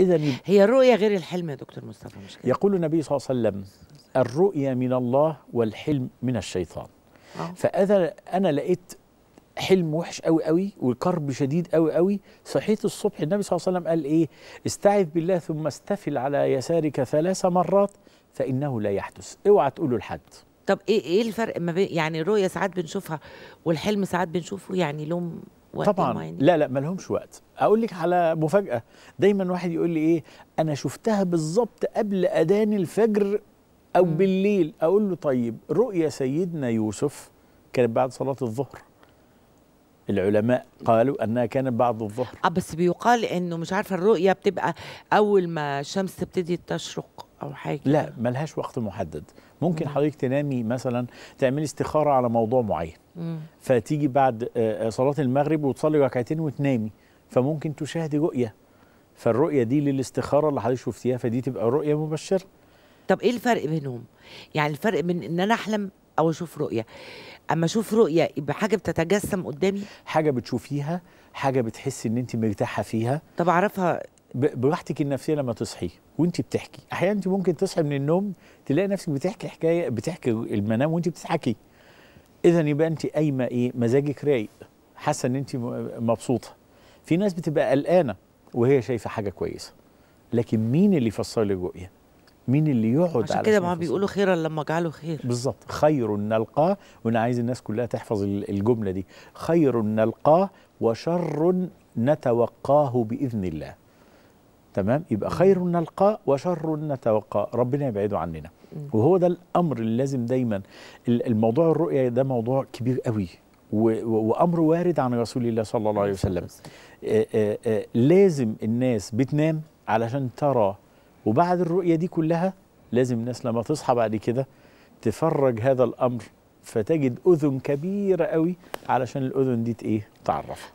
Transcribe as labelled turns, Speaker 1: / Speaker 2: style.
Speaker 1: اذا هي الرؤيه غير الحلم يا دكتور مصطفى مش
Speaker 2: كده يقول النبي صلى الله عليه وسلم الرؤيه من الله والحلم من الشيطان أوه. فاذا انا لقيت حلم وحش قوي قوي وكرب شديد قوي قوي صحيت الصبح النبي صلى الله عليه وسلم قال ايه استعذ بالله ثم استفل على يسارك ثلاث مرات فانه لا يحدث اوعى تقوله لحد
Speaker 1: طب ايه ايه الفرق ما بين يعني الرؤيه ساعات بنشوفها والحلم ساعات بنشوفه يعني لهم
Speaker 2: وقت طبعا لا لا ما لهمش وقت اقول لك على مفاجاه دايما واحد يقول لي ايه انا شفتها بالظبط قبل اذان الفجر او م. بالليل اقول له طيب رؤيا سيدنا يوسف كانت بعد صلاه الظهر العلماء قالوا انها كانت بعد الظهر اه بس بيقال انه مش عارفه الرؤيه بتبقى اول ما الشمس تبتدي تشرق او حاجه لا ملهاش وقت محدد ممكن حضرتك تنامي مثلا تعملي استخاره على موضوع معين فتيجي بعد آه، آه، صلاه المغرب وتصلي ركعتين وتنامي فممكن تشاهدي رؤيه فالرؤيه دي للاستخاره اللي حضرتك شفتيها فدي تبقى رؤيه مبشره طب ايه الفرق بينهم
Speaker 1: يعني الفرق بين ان انا احلم او اشوف رؤيه اما اشوف رؤيه يبقى حاجه بتتجسم
Speaker 2: قدامي حاجه بتشوفيها حاجه بتحسي ان انت مرتاحه فيها طب اعرفها براحتك النفسيه لما تصحي وانت بتحكي احيانا انت ممكن تصحي من النوم تلاقي نفسك بتحكي حكايه بتحكي المنام وانت بتضحكي اذا يبقى انت قايمه ايه مزاجك رايق حاسه ان انت مبسوطه في ناس بتبقى قلقانه وهي شايفه حاجه كويسه لكن مين اللي يفسر لي الرؤيه مين اللي يقعد عشان كده ما بيقولوا خيرا لما جعلوا خير بالظبط خير نلقاه وانا عايز الناس كلها تحفظ الجمله دي خير نلقاه وشر نتوقاه باذن الله تمام يبقى خير نلقاه وشر نتوقاه ربنا يبعده عننا وهو ده الامر اللي لازم دايما الموضوع الرؤيه ده موضوع كبير قوي وامر وارد عن رسول الله صلى الله عليه وسلم آه، آه، آه، لازم الناس بتنام علشان ترى وبعد الرؤية دي كلها لازم الناس لما تصحى بعد كده تفرج هذا الأمر فتجد أذن كبيرة قوي علشان الأذن دي إيه تعرف